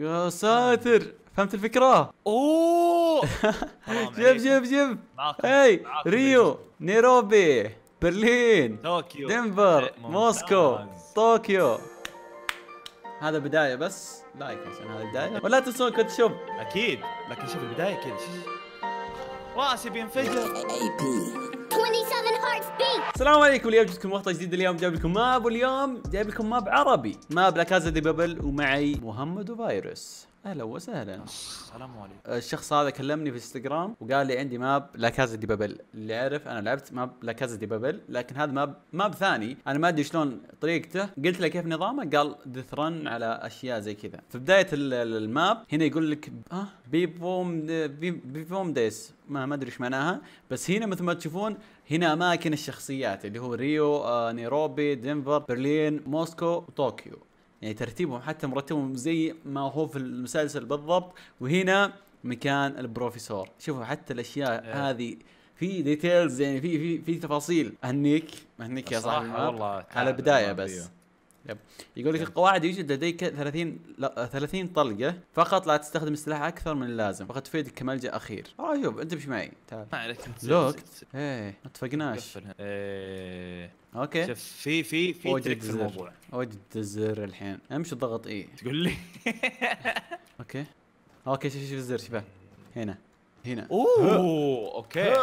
يا ساتر فهمت الفكره اوه جيب جيب جيب اي ريو نيروبي برلين طوكيو دنفر إيه، موسكو طوكيو هذا بدايه بس لايك عشان هذا البدايه ولا تنسون كنت شوف اكيد لكن شوف البدايه كذا راسي بينفجر السلام عليكم اليوم جبتكم مقطع جديد اليوم جايب لكم ماب واليوم جايب لكم ماب عربي ماب لا كازا دي بابل ومعي محمد وفايروس اهلا وسهلا السلام عليكم الشخص هذا كلمني في انستغرام وقال لي عندي ماب لا كازا دي بابل اللي يعرف انا لعبت ماب لا كازا دي بابل لكن هذا ماب ماب ثاني انا ما ادري شلون طريقته قلت له كيف نظامه قال دثرن رن على اشياء زي كذا في بدايه الماب هنا يقول لك ها بيبوم بيبوم ديس ما ادري ايش معناها بس هنا مثل ما تشوفون هنا اماكن الشخصيات اللي هو ريو آه، نيروبي دنفر برلين موسكو وطوكيو يعني ترتيبهم حتى مرتبهم زي ما هو في المسلسل بالضبط وهنا مكان البروفيسور شوفوا حتى الاشياء إيه. هذه في ديتيلز يعني في في في تفاصيل اهنيك اهنيك يا صاحبي والله على البدايه بس يقول لك القواعد يوجد لديك 30 لا 30 طلقه فقط لا تستخدم السلاح اكثر من اللازم فقد تفيدك كملجا اخير اه انت مش معي تعال ما عليك لوكت ايه ما اتفقناش ايه اوكي شوف في في في تريك في الموضوع وجد الزر الحين امشي ضغط اي تقول لي اوكي اوكي شوف شوف الزر شوف هنا هنا اوه اوكي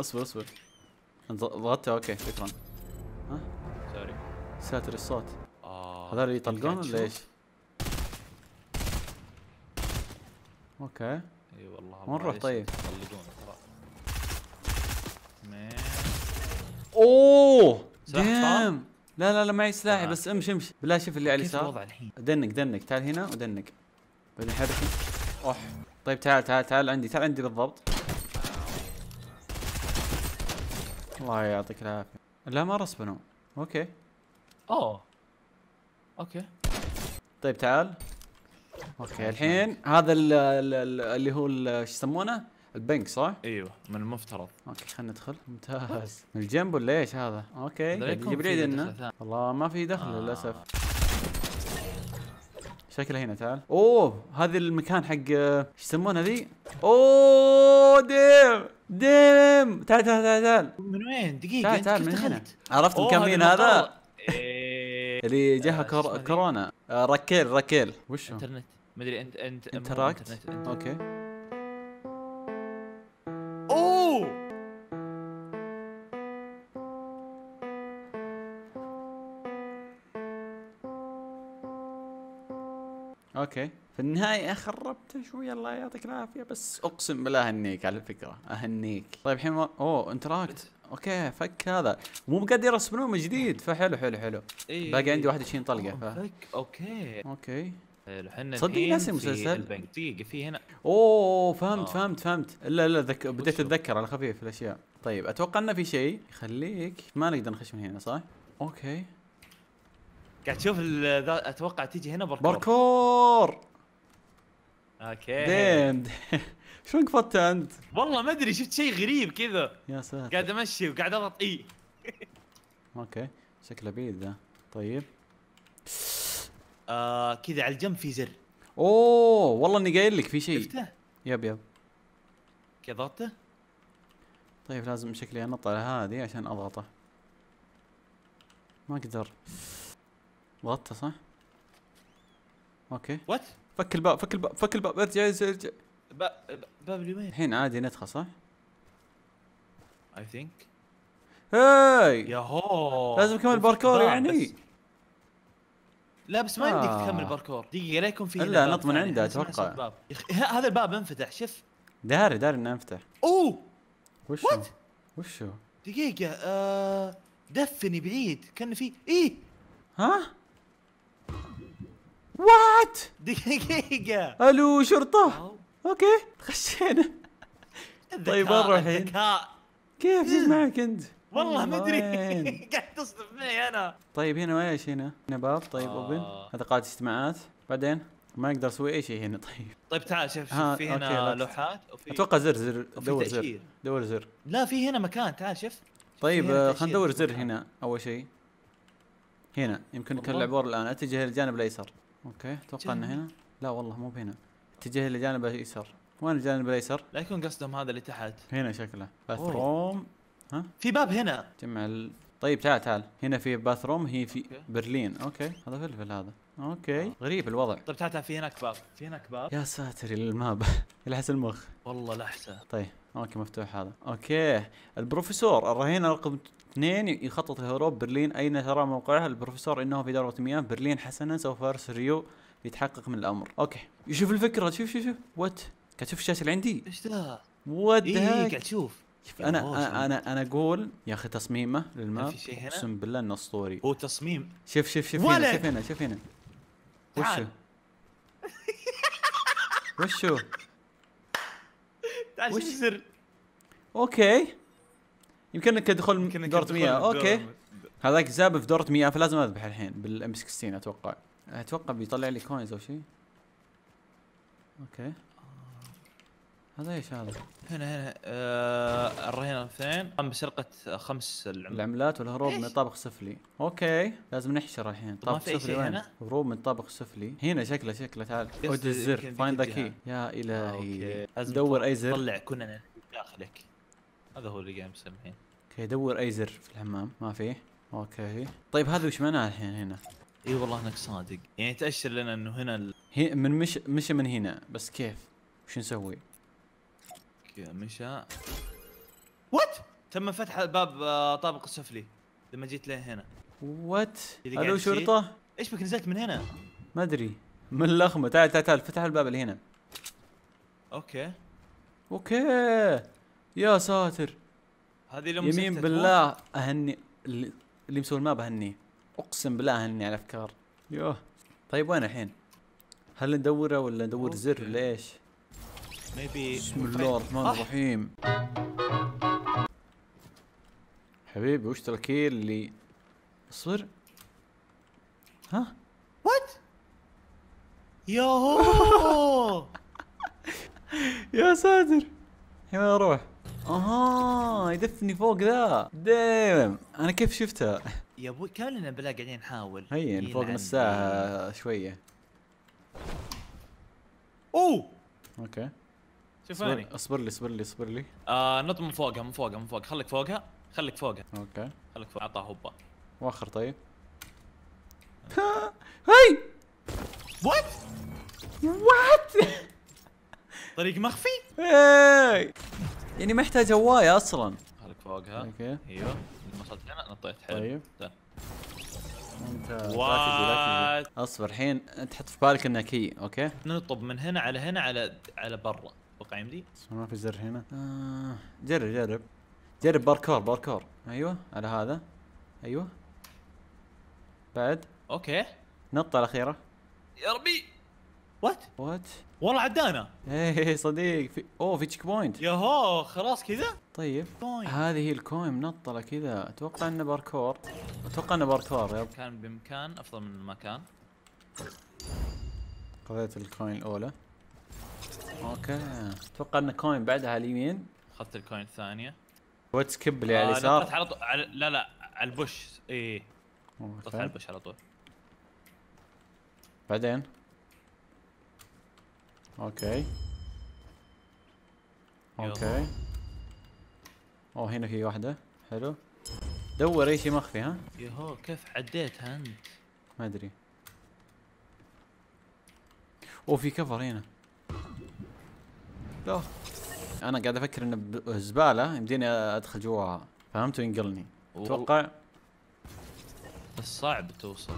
اصبر اصبر ضغطته اوكي شكرا ها ساتر الصوت آه هذا اللي يطلقون ولا ايش؟ اوكي اي والله وين نروح طيب؟ يطلقون ترى اوه دام لا لا لا معي سلاحي بس امشي امشي بالله شوف اللي على اليسار الوضع الحين؟ دنك دنك تعال هنا ودنك بعدين حرك اوح طيب تعال تعال تعال عندي تعال عندي بالضبط الله يعطيك العافيه لا ما رسبنوا اوكي اوه اوكي طيب تعال اوكي الحين هذا اللي هو شو يسمونه البنك صح؟ ايوه من المفترض اوكي خلينا ندخل ممتاز من الجنب ولا ايش هذا؟ اوكي بعيد لنا والله ما في دخل آه. للاسف شكله هنا تعال اوه هذا المكان حق آه، شو يسمونه ذي؟ اوه ديم ديم تعال تعال تعال تعال من وين؟ دقيقة تعال تعال من هنا عرفت مكان مين هذا؟ اللي جاها كر... كورونا آه، ركيل ركيل وش انترنت مدري انت انت انتراكت انت اوكي اوه اوكي في النهاية خربت شوي الله يعطيك العافية بس اقسم بالله اهنيك على فكرة اهنيك طيب الحين اوه انتراكت اوكي فك هذا مو مقدر يرسمونه من جديد فحلو حلو حلو إيه باقي عندي 21 طلقه ف... فك اوكي اوكي حنا تصدق ناسي المسلسل دقيقه في هنا اوه فهمت آه. فهمت فهمت لا لا ذك... بديت اتذكر على خفيف الاشياء طيب اتوقع انه في شيء يخليك ما نقدر نخش من هنا صح؟ اوكي قاعد تشوف اتوقع تيجي هنا باركور باركور اوكي دين, دين. شلون قفطت انت؟ والله ما ادري شفت شيء غريب كذا يا ساتر قاعد امشي وقاعد اضغط اي اوكي شكله بيد ذا طيب آه كذا على الجنب في زر اوه والله اني قايل لك في شيء شفته؟ يب يب كذا ضغطته؟ طيب لازم شكلي انط على هذه عشان اضغطه ما اقدر ضغطته صح؟ اوكي وات؟ فك الباب فك الباب فك الباب ارجع ارجع ارجع باب اليمين الحين عادي ندخل صح؟ اي ثينك هاي ياهو لازم كمل باركور يعني لا بس ما يمديك آه. تكمل باركور دقيقه يكون في الا من عنده اتوقع هذا الباب انفتح شف داري داري انه انفتح اوه وشو؟ What? وشو؟ دقيقة آه دفني بعيد كان في ايه ها؟ وات دقيقة الو شرطة اوكي خشينا طيب وين نروح كيف جيت معك انت؟ والله ما ادري قاعد تصدم معي انا طيب هنا ايش هنا؟ هنا باب طيب اوبن آه. هذا قاعده اجتماعات بعدين ما اقدر اسوي اي شيء هنا طيب طيب تعال شوف شوف في هنا لوحات وفي اتوقع زر زر دور زر دور زر لا في هنا مكان تعال شوف طيب آه، خلينا ندور زر هنا اول شيء هنا يمكن نكون العبور الان اتجه الجانب الايسر اوكي اتوقع انه هنا لا والله مو بهنا اتجه لجانب الايسر وين الجانب الايسر؟ لا يكون قصدهم هذا اللي تحت هنا شكله باثروم ها في باب هنا جمع ال... طيب تعال تعال هنا في باثروم هي في أوكي. برلين اوكي هذا فلفل هذا اوكي آه. غريب الوضع طيب تعال تعال في هناك باب في هناك باب يا ساتر الماب لحس المخ والله لحسه طيب اوكي مفتوح هذا اوكي البروفيسور الرهين رقم اثنين يخطط لهروب برلين اين ترى موقعها البروفيسور انه في دورة مياه برلين حسنا سوف ارسل ريو يتحقق من الامر اوكي شوف الفكره شوف شوف شوف وات قاعد تشوف الشاشه اللي عندي ايش ذا وات اي قاعد تشوف انا انا انا, أنا اقول يا اخي تصميمه للماب اقسم بالله انه اسطوري هو تصميم شوف شوف شوف هنا شوف هنا شوف هنا وشو وشو تعال شوف السر اوكي يمكن انك تدخل دورة مياه اوكي هذاك زاب في دورة مياه فلازم اذبح الحين بالام 16 اتوقع اتوقع بيطلع لي كوينز او شيء اوكي هذا ايش هذا؟ هنا هنا آه الرهينه الاثنين قام بسرقه خمس العملات العملات والهروب من الطابق السفلي، اوكي لازم نحشر الحين، طابق سفلي وين؟ هروب من الطابق السفلي، هنا شكله شكله تعال اود الزر فايند ذا كي يا الهي آه، لازم دور اي زر طلع كنا داخلك هذا هو اللي قاعد مسميه اوكي دور اي زر في الحمام ما فيه اوكي طيب هذا وش معناه الحين هنا؟ اي والله انك صادق يعني تاشر لنا انه هنا ال... هي من مش مشى من هنا بس كيف وش نسوي مشى وات تم فتح الباب آه، طابق السفلي لما جيت له هنا وات الو شرطه ايش بك نزلت من هنا ما ادري من اللخمه تعال تعال تعال فتح الباب اللي هنا اوكي اوكي يا ساتر هذه يمين بالله اهني اللي مسوي الماب اهنيه اقسم بالله اني على افكار يوه طيب وين الحين؟ هل ندوره ولا ندور زر ولا ايش؟ بسم الله الرحمن آه. الرحيم حبيبي وش تركيل اللي اصبر ها؟ وات؟ ياهو يا ساتر الحين وين اروح؟ اها يدفني فوق ذا دايم انا كيف شفتها يا ابوي كاننا بلا قاعدين نحاول هي يعني فوق نص ساعة شوية اوه اوكي شوف اصبر, أصبر لي اصبر لي اصبر لي آه نط من فوقها من فوقها من فوق خليك فوقها خليك فوقها اوكي خليك فوق اعطاه هوبا واخر طيب هاي وات وات طريق مخفي يعني ما يحتاج هوايه اصلا فوقها اوكي ايوه لما وصلت هنا نطيت حلو طيب ده. انت وات اصبر الحين تحط في بالك انك هي اوكي نطب من هنا على هنا على على برا اتوقع يمدي ما في زر هنا آه. جرب جرب جرب باركور باركور ايوه على هذا ايوه بعد اوكي نطه الاخيره يا ربي وات؟ وات؟ والله عدانا إيه،, ايه صديق في... اوه في تشيك بوينت ياهو خلاص كذا؟ طيب هذه هذه الكوين منطله كذا اتوقع انه باركور اتوقع انه باركور يب كان بامكان افضل من المكان قضيت الكوين الاولى اوكي اتوقع انه كوين بعدها على اليمين اخذت الكوين الثانيه وات سكيب لي آه، على اليسار على طول على... لا لا على البوش اي ضغطت على البوش على طول بعدين اوكي اوكي اوه هنا في واحدة حلو دور اي شيء مخفي ها يهو كيف عديتها انت ما ادري اوه في كفر هنا لا انا قاعد افكر ان زبالة يمديني ادخل جواها فهمت وينقلني اتوقع بس صعب توصل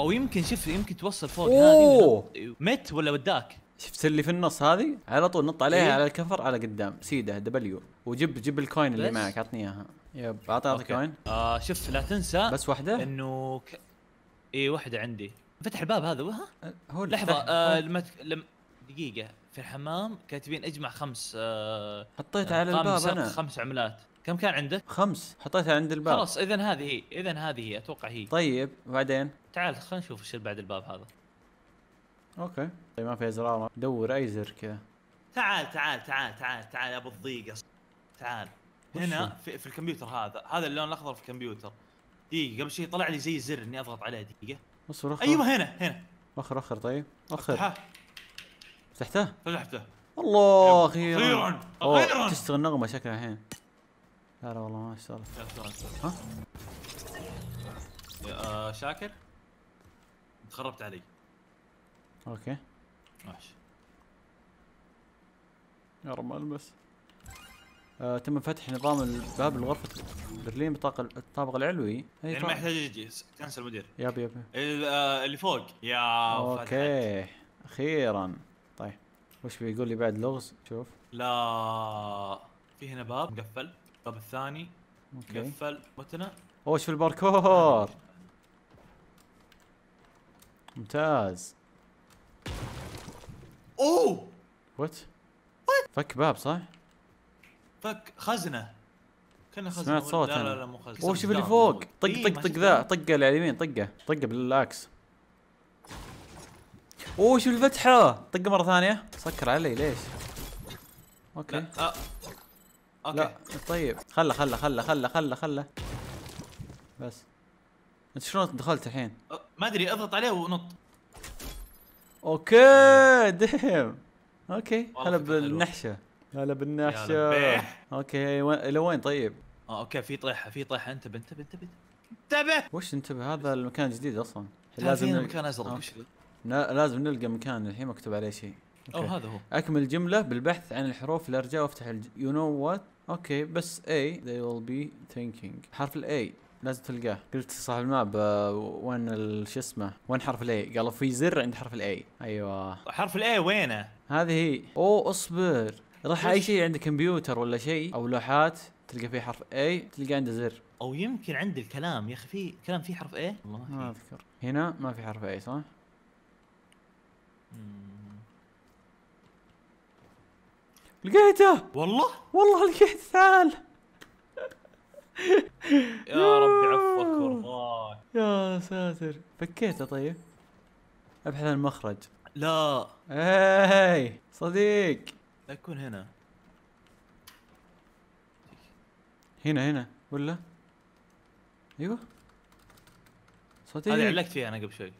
او يمكن شوف يمكن توصل فوق هذه مت ولا وداك شفت اللي في النص هذه على طول نط عليها إيه؟ على الكفر على قدام سيده دبليو وجيب جيب الكوين اللي معك عطني اياها يب اعطي اعطي كوين آه شوف لا تنسى بس واحده انه ك... اي واحده عندي فتح الباب هذا وها أه، هو لحظه آه لما لم... دقيقه في الحمام كاتبين اجمع خمس آه حطيتها آه، على الباب انا خمس عملات كم كان عندك؟ خمس حطيتها عند الباب خلاص اذا هذه هي اذا هذه هي اتوقع هي طيب وبعدين؟ تعال خلينا نشوف ايش بعد الباب هذا اوكي طيب ما في ازرار دور اي زر كذا تعال تعال تعال تعال تعال يا ابو الضيقه تعال هنا في, في الكمبيوتر هذا هذا اللون الاخضر في الكمبيوتر دقيقه قبل شيء طلع لي زي زر اني اضغط عليه دقيقه اصبر اخر ايوه هنا هنا اخر اخر طيب اخر فتحته فتحته الله أيوة. اخيرا اخيرا تشتغل نغمه شكلها الحين لا لا والله ما سولف ها؟ يا آه، شاكر تخربت علي اوكي وحش يا رب البس آه تم فتح نظام الباب لغرفة برلين بطاقة الطابق العلوي هي يعني ما يحتاج يجي كنسل المدير يب يب آه، اللي فوق يا اوكي فتحت. اخيرا طيب وش بيقول لي بعد لغز شوف لا في هنا باب مقفل اللقب الثاني اوكي قفل بوتنا اوه شوف الباركور آه. ممتاز اوه وات وات فك باب صح؟ فك خزنه كنا خزنه سمعت صوت لا لا لا مو خزنه اوه شوف اللي فوق طق إيه، طق طق ذا طقه على اليمين طقه طقه بالعكس اوه شوف الفتحه طقه مره ثانيه سكر علي ليش؟ اوكي لا. آه. اوكي لا طيب خله خله خله خله خله خله بس انت شلون دخلت الحين؟ أه، ما ادري اضغط عليه ونط اوكي دحم اوكي هلا بالنحشه هلا بالنحشه اوكي الى وين طيب؟ اه اوكي في طيحه في طيحه انتبه انتبه انتبه انتبه وش انتبه هذا المكان جديد اصلا لازم نلقى مكان ازرق أه. لازم نلقى مكان الحين مكتوب عليه شيء او هذا هو اكمل جمله بالبحث عن الحروف الارجاء وافتح يو نو وات اوكي بس اي they will be thinking حرف الاي لازم تلقاه قلت صاحب الماب آه، وين شو اسمه وين حرف الاي قالوا في زر عند حرف الاي ايوه حرف الاي وينه هذه هي اوه اصبر راح اي شيء عند كمبيوتر ولا شيء او لوحات تلقى فيه حرف اي تلقى عنده زر او يمكن عند الكلام يا اخي في كلام فيه حرف اي والله ما اذكر هنا ما في حرف اي صح؟ لقيته والله والله لقيت تعال يا ربي عفوك ورضاك يا ساتر فكيته طيب ابحث عن مخرج لا اي صديق اكون هنا هنا هنا ولا ايوه صديق هذه علقت فيها انا قبل شوي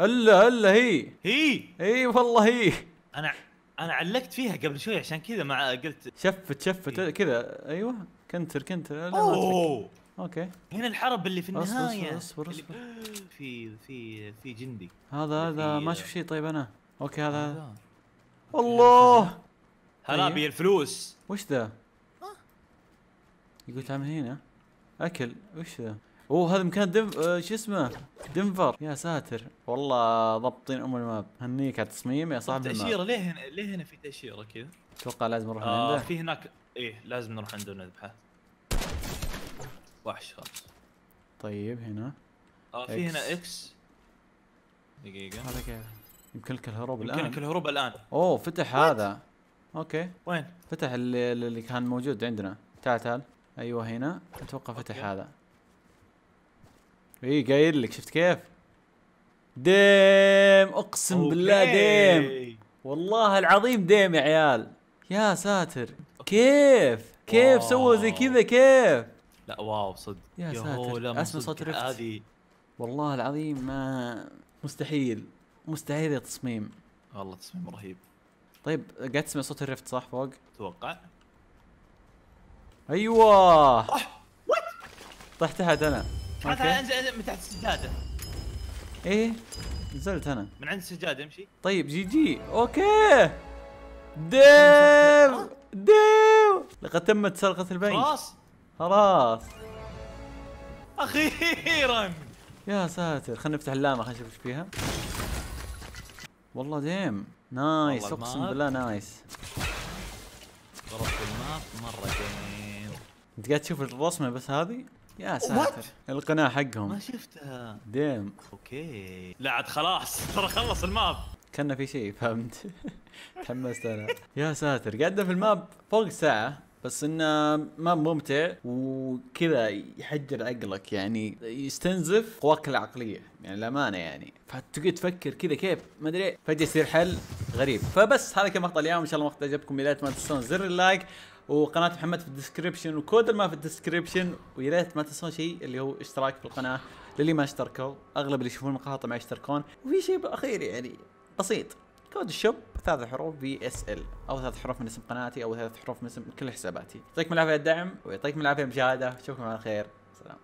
الا الا هي هي اي والله هي انا انا علقت فيها قبل شوي عشان كذا ما قلت شفت شفت إيه. كذا ايوه كنتر كنتر اوه اوكي هنا الحرب اللي في النهايه اصبر اصبر, أصبر. أصبر. في في في جندي هذا هذا ما اشوف شيء طيب انا اوكي هذا هذا الله هلا بي طيب. الفلوس وش ذا؟ يقول تعمل هنا اكل وش ذا؟ اوه هذا مكان دم آه شو اسمه دنفر يا ساتر والله ضبطين ام الماب هنيك على التصميم يا صاحبي تأشيرة ليه هنا ليه هنا في تأشيرة كذا؟ اتوقع لازم نروح آه عنده في هناك ايه لازم نروح عنده نذبحه وحش خلاص طيب هنا اه في هنا اكس دقيقة هذا كيف يمكن لك الهروب الان يمكن لك الهروب الان اوه فتح وين؟ هذا اوكي وين؟ فتح اللي, اللي كان موجود عندنا تعال تعال ايوه هنا اتوقع فتح أوكي. هذا إيه، اي قايل لك شفت كيف؟ ديم اقسم أوكي. بالله ديم والله العظيم ديم يا عيال يا ساتر كيف كيف سووا زي كذا كيف لا واو صدق يا ساتر اسمع صوت هذه والله العظيم ما مستحيل مستحيل يا تصميم والله تصميم رهيب طيب قاعد تسمع صوت الرفت صح فوق؟ اتوقع ايوه طحت تحت انا معناتها انزل من تحت السجاده ايه نزلت انا من عند السجاده امشي طيب جي جي اوكي ديف أه؟ ديف لقد تمت سرقه البنك خلاص خلاص اخيرا يا ساتر خلينا نفتح اللامه خلينا نشوف ايش فيها والله ديم نايس والله اقسم بالله نايس غرفة الماب مرة جميل انت قاعد تشوف الرسمة بس هذه؟ يا ساتر القناة حقهم ما شفتها ديم اوكي لا عاد خلاص ترى خلص الماب كان في شيء فهمت تحمست انا يا ساتر قعدنا في الماب فوق ساعه بس انه ما ممتع وكذا يحجر عقلك يعني يستنزف قواك العقليه يعني الامانه يعني فتقعد تفكر كذا كيف ما ادري فجاه يصير حل غريب فبس هذا كان مقطع اليوم ان شاء الله مقطع عجبكم يا ما تنسون زر اللايك وقناه محمد في الديسكربشن وكود الماء في الديسكربشن ويا ريت ما تنسون شيء اللي هو اشتراك في القناه للي ما اشتركوا اغلب اللي يشوفون المقاطع ما يشتركون وفي شيء اخير يعني بسيط كود الشوب ثلاث حروف بي اس ال او ثلاث حروف من اسم قناتي او ثلاث حروف من اسم كل حساباتي يعطيكم العافيه الدعم ويعطيكم العافيه المشاهده اشوفكم على خير سلام